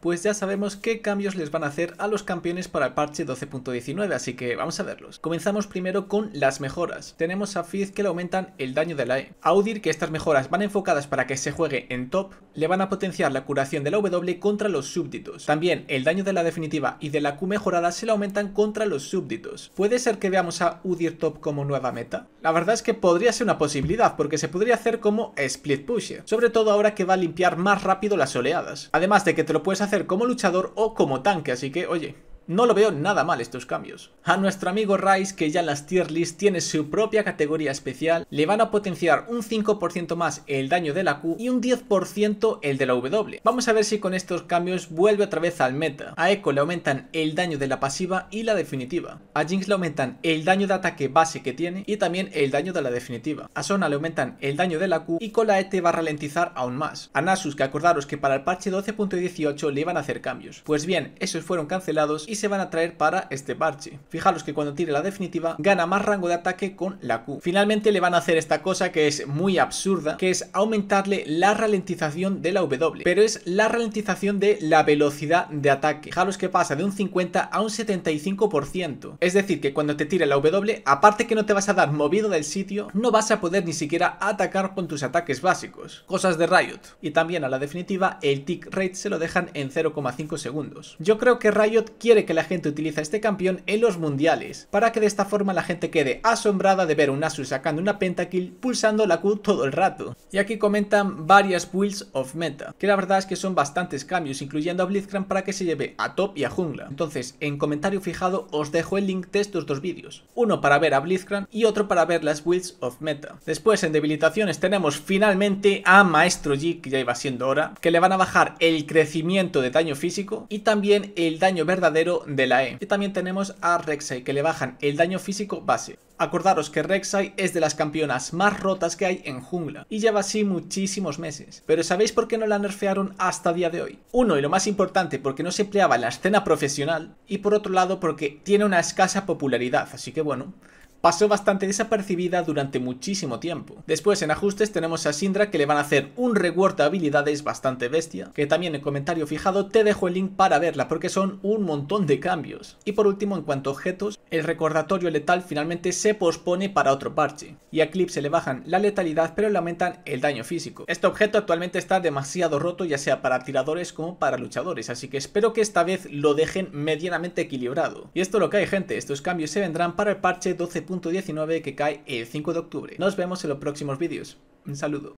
pues ya sabemos qué cambios les van a hacer a los campeones para el parche 12.19, así que vamos a verlos. Comenzamos primero con las mejoras. Tenemos a Fizz que le aumentan el daño de la E. A Udyr que estas mejoras van enfocadas para que se juegue en top, le van a potenciar la curación de la W contra los súbditos. También el daño de la definitiva y de la Q mejorada se le aumentan contra los súbditos. ¿Puede ser que veamos a Udyr top como nueva meta? La verdad es que podría ser una posibilidad, porque se podría hacer como split pusher. sobre todo ahora que va a limpiar más rápido las oleadas. Además de que te lo puedes hacer como luchador o como tanque, así que oye, no lo veo nada mal estos cambios. A nuestro amigo Rice, que ya en las tier list tiene su propia categoría especial, le van a potenciar un 5% más el daño de la Q y un 10% el de la W. Vamos a ver si con estos cambios vuelve otra vez al meta. A Echo le aumentan el daño de la pasiva y la definitiva. A Jinx le aumentan el daño de ataque base que tiene y también el daño de la definitiva. A Sona le aumentan el daño de la Q y con la E va a ralentizar aún más. A Nasus, que acordaros que para el parche 12.18 le iban a hacer cambios. Pues bien, esos fueron cancelados y se van a traer para este parche. Fijaros que cuando tire la definitiva gana más rango de ataque con la Q. Finalmente le van a hacer esta cosa que es muy absurda, que es aumentarle la ralentización de la W, pero es la ralentización de la velocidad de ataque. Fijaros que pasa de un 50 a un 75%. Es decir, que cuando te tire la W, aparte que no te vas a dar movido del sitio, no vas a poder ni siquiera atacar con tus ataques básicos. Cosas de Riot. Y también a la definitiva, el tick rate se lo dejan en 0,5 segundos. Yo creo que Riot quiere que que la gente utiliza este campeón en los mundiales, para que de esta forma la gente quede asombrada de ver un Asus sacando una pentakill pulsando la Q todo el rato. Y aquí comentan varias builds of meta, que la verdad es que son bastantes cambios, incluyendo a Blitzcrank para que se lleve a top y a jungla. Entonces, en comentario fijado os dejo el link de estos dos vídeos, uno para ver a Blitzcrank y otro para ver las builds of meta. Después en debilitaciones tenemos finalmente a Maestro G, que ya iba siendo hora, que le van a bajar el crecimiento de daño físico y también el daño verdadero de la E. Y también tenemos a Rek'Sai, que le bajan el daño físico base. Acordaros que Rek'Sai es de las campeonas más rotas que hay en jungla, y lleva así muchísimos meses. Pero ¿sabéis por qué no la nerfearon hasta día de hoy? Uno, y lo más importante, porque no se empleaba en la escena profesional, y por otro lado porque tiene una escasa popularidad, así que bueno pasó bastante desapercibida durante muchísimo tiempo. Después en ajustes tenemos a Sindra que le van a hacer un rework de habilidades bastante bestia, que también en comentario fijado te dejo el link para verla porque son un montón de cambios. Y por último en cuanto a objetos, el recordatorio letal finalmente se pospone para otro parche, y a Clip se le bajan la letalidad pero le aumentan el daño físico. Este objeto actualmente está demasiado roto ya sea para tiradores como para luchadores, así que espero que esta vez lo dejen medianamente equilibrado. Y esto es lo que hay gente, estos cambios se vendrán para el parche 12. 19 que cae el 5 de octubre. Nos vemos en los próximos vídeos. Un saludo.